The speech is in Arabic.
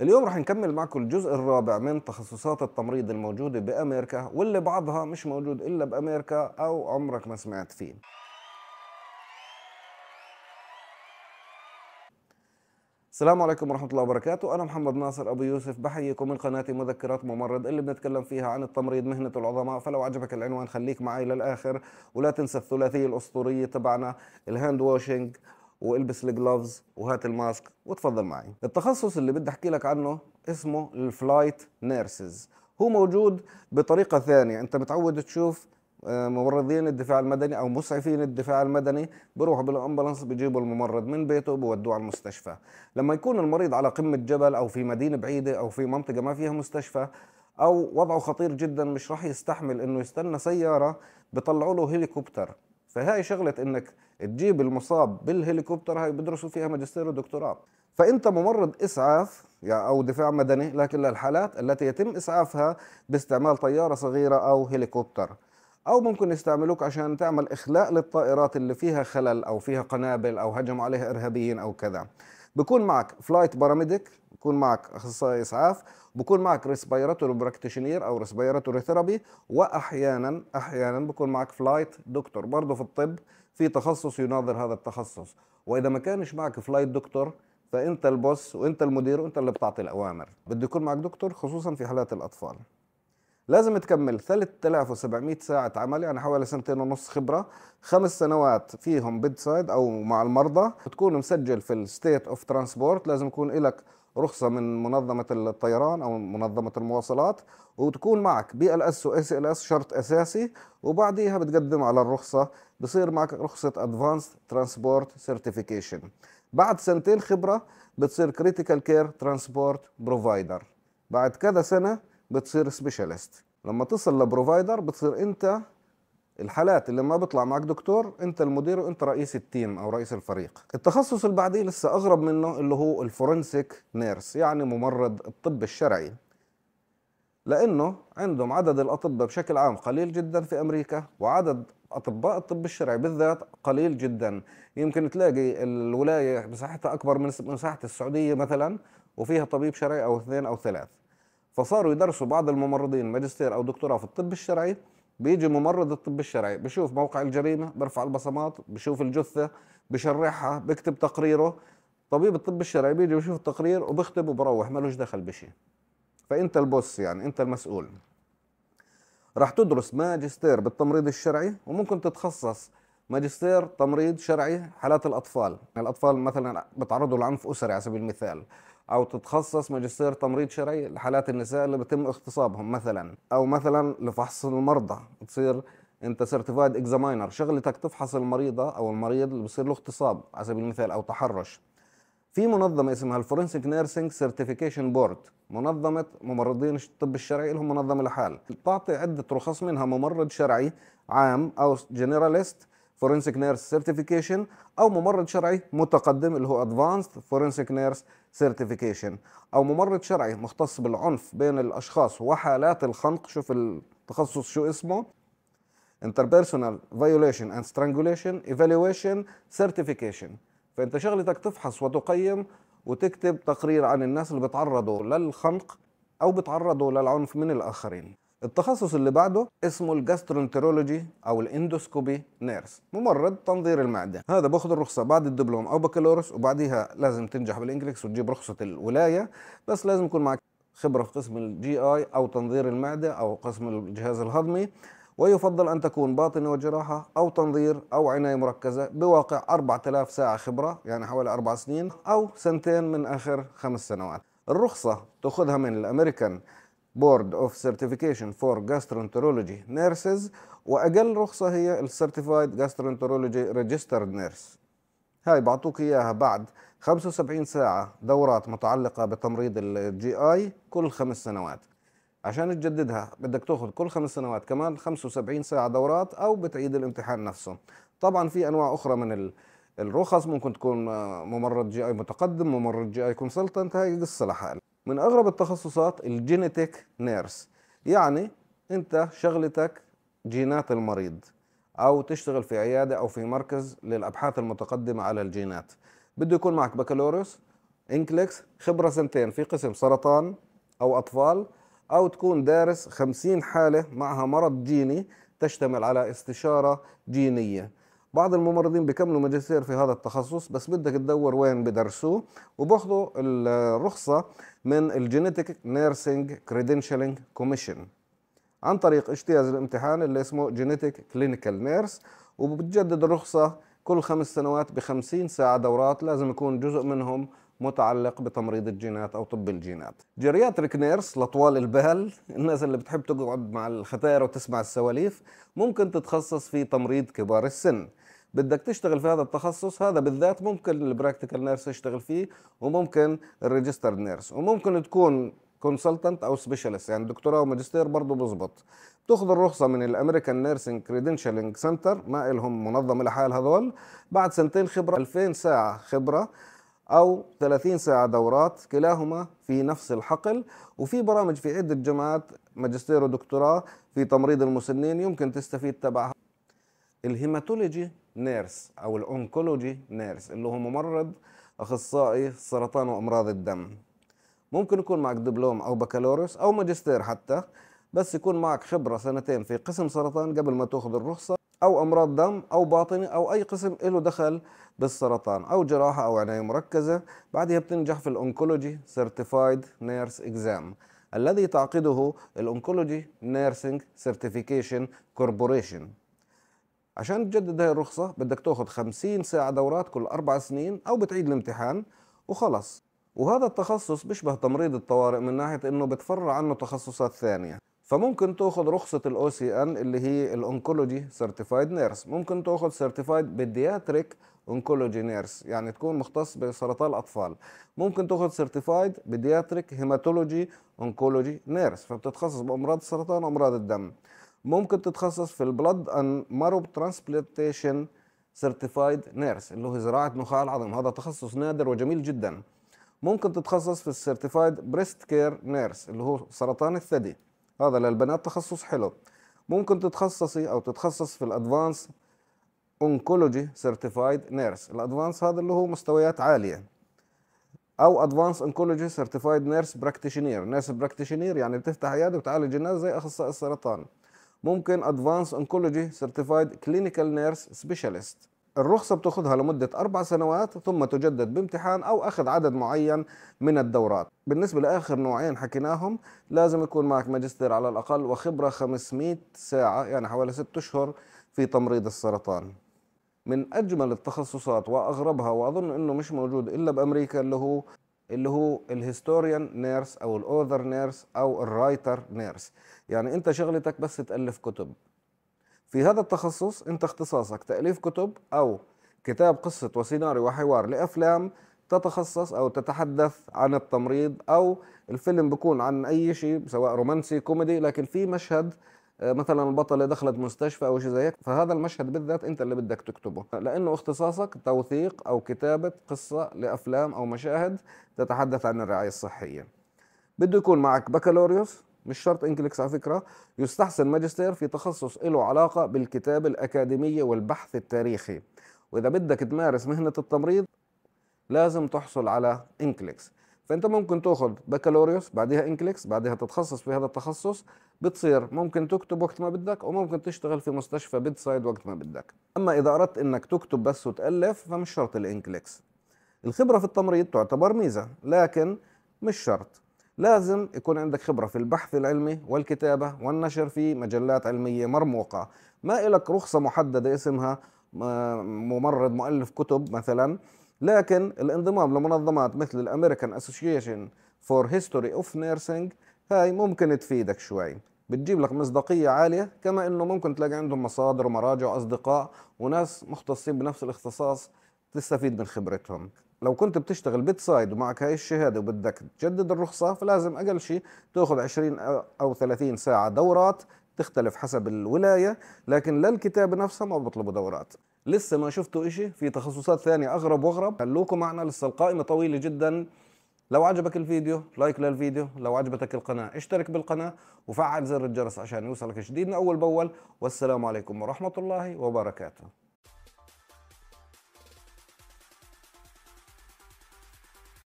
اليوم رح نكمل معكم الجزء الرابع من تخصصات التمريض الموجودة بأمريكا واللي بعضها مش موجود إلا بأمريكا أو عمرك ما سمعت فيه السلام عليكم ورحمة الله وبركاته أنا محمد ناصر أبو يوسف بحييكم من قناة مذكرات ممرض اللي بنتكلم فيها عن التمريض مهنة العظماء فلو عجبك العنوان خليك معي للآخر ولا تنسى الثلاثية الأسطورية تبعنا الهاند واشنج والبس الجلوفز وهات الماسك وتفضل معي التخصص اللي بدي احكي لك عنه اسمه الفلايت نيرسز هو موجود بطريقه ثانيه انت متعود تشوف آه، ممرضين الدفاع المدني او مسعفين الدفاع المدني بروحوا بالامبولانس بجيبوا الممرض من بيته بودوه على المستشفى لما يكون المريض على قمه جبل او في مدينه بعيده او في منطقه ما فيها مستشفى او وضعه خطير جدا مش راح يستحمل انه يستنى سياره بيطلعوا له هليكوبتر فهاي شغله انك تجيب المصاب بالهليكوبتر هاي بدرسوا فيها ماجستير ودكتوراه فانت ممرض اسعاف او دفاع مدني لكن للحالات التي يتم اسعافها باستعمال طياره صغيره او هليكوبتر او ممكن يستعملوك عشان تعمل اخلاء للطائرات اللي فيها خلل او فيها قنابل او هجموا عليها ارهابيين او كذا بكون معك فلايت باراميديك بكون معك اخصائي اسعاف بكون معك ريسبيراتور براكتيشنير او ريسبيراتور ثيرابي واحيانا احيانا بكون معك فلايت دكتور برضه في الطب في تخصص يناظر هذا التخصص واذا ما كانش معك فلايت دكتور فانت البوس وانت المدير وانت اللي بتعطي الاوامر بده يكون معك دكتور خصوصا في حالات الاطفال لازم تكمل 3700 ساعة عمل يعني حوالي سنتين ونص خبرة خمس سنوات فيهم بيد سايد أو مع المرضى تكون مسجل في الستيت اوف ترانسبورت لازم يكون لك رخصة من منظمة الطيران أو منظمة المواصلات وتكون معك بي ال اس واس ال اس شرط أساسي وبعديها بتقدم على الرخصة بصير معك رخصة ادفانسد ترانسبورت سيرتيفيكيشن بعد سنتين خبرة بتصير كريتيكال كير ترانسبورت بروفايدر بعد كذا سنة بتصير سبيشالست لما تصل لبروفايدر بتصير انت الحالات اللي ما بيطلع معك دكتور انت المدير وانت رئيس التيم او رئيس الفريق التخصص اللي بعديه لسه اغرب منه اللي هو الفورنسيك نيرس يعني ممرض الطب الشرعي لانه عندهم عدد الاطباء بشكل عام قليل جدا في امريكا وعدد اطباء الطب الشرعي بالذات قليل جدا يمكن تلاقي الولايه مساحتها اكبر من مساحه السعوديه مثلا وفيها طبيب شرعي او اثنين او ثلاث فصاروا يدرسوا بعض الممرضين ماجستير او دكتوراه في الطب الشرعي بيجي ممرض الطب الشرعي بشوف موقع الجريمه برفع البصمات بشوف الجثه بشرحها بكتب تقريره طبيب الطب الشرعي بيجي بشوف التقرير وبختم وبروح لهش دخل بشيء فانت البوس يعني انت المسؤول راح تدرس ماجستير بالتمريض الشرعي وممكن تتخصص ماجستير تمريض شرعي حالات الاطفال يعني الاطفال مثلا بتعرضوا لعنف اسري على سبيل المثال او تتخصص ماجستير تمريض شرعي لحالات النساء اللي بيتم اغتصابهم مثلا او مثلا لفحص المرضى تصير انت سيرتيفايد اكزاماينر شغلتك تفحص المريضه او المريض اللي بصير له اغتصاب على سبيل المثال او تحرش في منظمه اسمها الفورنسيك نيرسينج سيرتيفيكيشن بورد منظمه ممرضين الطب الشرعي لهم منظمه لحال بتعطي عده رخص منها ممرض شرعي عام او جنراليست فورنسيك نيرس سيرتيفيكيشن او ممرض شرعي متقدم اللي هو ادفانسد فورنسيك نيرس سيرتيفيكيشن او ممرض شرعي مختص بالعنف بين الاشخاص وحالات الخنق شوف التخصص شو اسمه interpersonal violation and strangulation evaluation certification فانت شغلتك تفحص وتقيم وتكتب تقرير عن الناس اللي بتعرضوا للخنق او بتعرضوا للعنف من الاخرين التخصص اللي بعده اسمه الجاسترونترولوجي او الاندوسكوبي نيرس ممرض تنظير المعده هذا باخذ الرخصه بعد الدبلوم او بكالوريوس وبعديها لازم تنجح بالانجلكس وتجيب رخصه الولايه بس لازم يكون معك خبره في قسم الجي اي او تنظير المعده او قسم الجهاز الهضمي ويفضل أن تكون باطنة وجراحة أو تنظير أو عناية مركزة بواقع 4000 ساعة خبرة يعني حوالي أربع سنين أو سنتين من آخر خمس سنوات الرخصة تأخذها من الأمريكان بورد اوف سيرتيفيكيشن فور جاسترونترولوجي نيرسز واقل رخصه هي السيرتيفايد جاسترونترولوجي ريجسترد نيرس هاي بعطوك اياها بعد 75 ساعه دورات متعلقه بتمريض الجي اي كل خمس سنوات عشان تجددها بدك تاخذ كل خمس سنوات كمان 75 ساعه دورات او بتعيد الامتحان نفسه طبعا في انواع اخرى من الرخص ممكن تكون آه، ممرض جي اي متقدم ممرض جي اي كونسلتنت هاي قصه لحالها من اغرب التخصصات الجينيتك نيرس يعني انت شغلتك جينات المريض او تشتغل في عياده او في مركز للابحاث المتقدمه على الجينات بده يكون معك بكالوريوس انكليكس خبره سنتين في قسم سرطان او اطفال او تكون دارس 50 حاله معها مرض جيني تشتمل على استشاره جينيه بعض الممرضين بيكملوا ماجستير في هذا التخصص بس بدك تدور وين بدرسوه وباخذوا الرخصة من الجينيتك نيرسينج كريدنشالينج كوميشن عن طريق اجتياز الامتحان اللي اسمه جينيتك كلينيكال نيرس وبتجدد الرخصة كل خمس سنوات بخمسين ساعة دورات لازم يكون جزء منهم متعلق بتمريض الجينات او طب الجينات جيرياتريك نيرس لطوال البال الناس اللي بتحب تقعد مع الختاير وتسمع السواليف ممكن تتخصص في تمريض كبار السن بدك تشتغل في هذا التخصص هذا بالذات ممكن البراكتيكال نيرس يشتغل فيه وممكن الريجستر نيرس وممكن تكون كونسلتنت او سبيشالست يعني دكتوراه وماجستير برضه بزبط بتاخذ الرخصه من الامريكان نيرسينج كريدنشالينج سنتر ما لهم منظمه لحال هذول بعد سنتين خبره 2000 ساعه خبره او 30 ساعه دورات كلاهما في نفس الحقل وفي برامج في عده جامعات ماجستير ودكتوراه في تمريض المسنين يمكن تستفيد تبعها الهيماتولوجي نيرس او الاونكولوجي نيرس اللي هو ممرض اخصائي السرطان وامراض الدم ممكن يكون معك دبلوم او بكالوريوس او ماجستير حتى بس يكون معك خبره سنتين في قسم سرطان قبل ما تاخذ الرخصه او امراض دم او باطني او اي قسم له دخل بالسرطان او جراحه او عنايه مركزه بعدها بتنجح في الاونكولوجي سيرتيفايد نيرس اكزام الذي تعقده الأونكولوجي نيرسينج سيرتيفيكيشن كوربوريشن عشان تجدد هاي الرخصة بدك تاخذ 50 ساعة دورات كل أربع سنين أو بتعيد الامتحان وخلص وهذا التخصص بيشبه تمريض الطوارئ من ناحية إنه بتفرع عنه تخصصات ثانية فممكن تاخذ رخصة الـ OCN اللي هي الأونكولوجي سيرتيفايد نيرس ممكن تاخذ سيرتيفايد بيدياتريك أونكولوجي نيرس يعني تكون مختص بسرطان الأطفال ممكن تاخذ سيرتيفايد بيدياتريك هيماتولوجي أونكولوجي نيرس فبتتخصص بأمراض السرطان وأمراض الدم ممكن تتخصص في البلد ان مارو ترانسبلانتيشن سيرتيفايد نيرس اللي هو زراعه نخاع العظم هذا تخصص نادر وجميل جدا ممكن تتخصص في السيرتيفايد بريست كير نيرس اللي هو سرطان الثدي هذا للبنات تخصص حلو ممكن تتخصصي او تتخصص في الادفانس اونكولوجي سيرتيفايد نيرس الادفانس هذا اللي هو مستويات عاليه او ادفانس اونكولوجي سيرتيفايد نيرس براكتيشنير نيرس براكتيشنير يعني بتفتح عياده وتعالج الناس زي اخصائي السرطان ممكن ادفانس انكولوجي سيرتيفايد كلينيكال نيرس سبيشالست الرخصة بتاخذها لمدة أربع سنوات ثم تجدد بامتحان أو أخذ عدد معين من الدورات بالنسبة لآخر نوعين حكيناهم لازم يكون معك ماجستير على الأقل وخبرة 500 ساعة يعني حوالي 6 أشهر في تمريض السرطان من أجمل التخصصات وأغربها وأظن أنه مش موجود إلا بأمريكا اللي هو اللي هو الهيستوريان نيرس او الاوذر نيرس او الرايتر نيرس يعني انت شغلتك بس تالف كتب في هذا التخصص انت اختصاصك تاليف كتب او كتاب قصه وسيناريو وحوار لافلام تتخصص او تتحدث عن التمريض او الفيلم بيكون عن اي شيء سواء رومانسي كوميدي لكن في مشهد آه، مثلا البطله دخلت مستشفى او شيء زي هيك فهذا المشهد بالذات انت اللي بدك تكتبه لانه اختصاصك توثيق او كتابه قصه لافلام او مشاهد تتحدث عن الرعايه الصحيه بده يكون معك بكالوريوس مش شرط انكليكس على فكره يستحسن ماجستير في تخصص له علاقه بالكتابه الاكاديميه والبحث التاريخي واذا بدك تمارس مهنه التمريض لازم تحصل على انكليكس فانت ممكن تاخذ بكالوريوس بعدها انكليكس بعدها تتخصص في هذا التخصص بتصير ممكن تكتب وقت ما بدك وممكن تشتغل في مستشفى بيد سايد وقت ما بدك اما اذا اردت انك تكتب بس وتالف فمش شرط الانكليكس الخبره في التمريض تعتبر ميزه لكن مش شرط لازم يكون عندك خبرة في البحث العلمي والكتابة والنشر في مجلات علمية مرموقة ما إلك رخصة محددة اسمها آه، ممرض مؤلف كتب مثلا لكن الانضمام لمنظمات مثل الامريكان اسوسيشن فور هيستوري اوف نيرسينج هاي ممكن تفيدك شوي بتجيب لك مصداقية عالية كما انه ممكن تلاقي عندهم مصادر ومراجع واصدقاء وناس مختصين بنفس الاختصاص تستفيد من خبرتهم لو كنت بتشتغل بيت سايد ومعك هاي الشهادة وبدك تجدد الرخصة فلازم أقل شيء تأخذ 20 أو 30 ساعة دورات تختلف حسب الولاية لكن للكتابة نفسها ما بطلبوا دورات لسه ما شفتوا إشي في تخصصات ثانية أغرب وأغرب خلوكم معنا لسه القائمة طويلة جدا لو عجبك الفيديو لايك للفيديو لو عجبتك القناة اشترك بالقناة وفعل زر الجرس عشان يوصلك جديدنا أول بأول والسلام عليكم ورحمة الله وبركاته